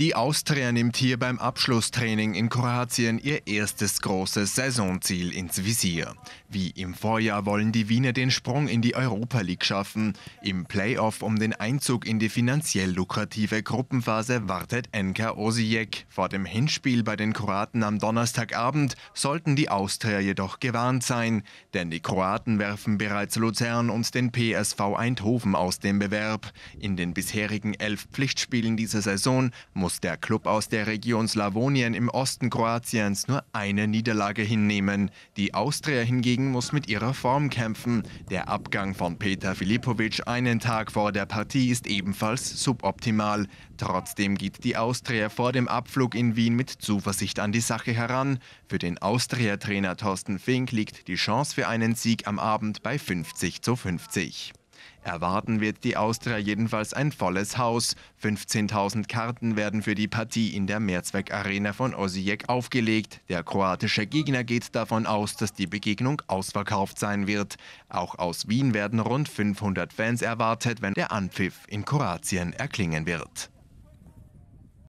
Die Austria nimmt hier beim Abschlusstraining in Kroatien ihr erstes großes Saisonziel ins Visier. Wie im Vorjahr wollen die Wiener den Sprung in die Europa League schaffen. Im Playoff um den Einzug in die finanziell lukrative Gruppenphase wartet NK Osijek. Vor dem Hinspiel bei den Kroaten am Donnerstagabend sollten die Austria jedoch gewarnt sein, denn die Kroaten werfen bereits Luzern und den PSV Eindhoven aus dem Bewerb. In den bisherigen elf Pflichtspielen dieser Saison muss muss der Klub aus der Region Slawonien im Osten Kroatiens nur eine Niederlage hinnehmen. Die Austria hingegen muss mit ihrer Form kämpfen. Der Abgang von Peter Filipovic einen Tag vor der Partie ist ebenfalls suboptimal. Trotzdem geht die Austria vor dem Abflug in Wien mit Zuversicht an die Sache heran. Für den Austria-Trainer Thorsten Fink liegt die Chance für einen Sieg am Abend bei 50 zu 50. Erwarten wird die Austria jedenfalls ein volles Haus. 15.000 Karten werden für die Partie in der Mehrzweckarena von Osijek aufgelegt. Der kroatische Gegner geht davon aus, dass die Begegnung ausverkauft sein wird. Auch aus Wien werden rund 500 Fans erwartet, wenn der Anpfiff in Kroatien erklingen wird.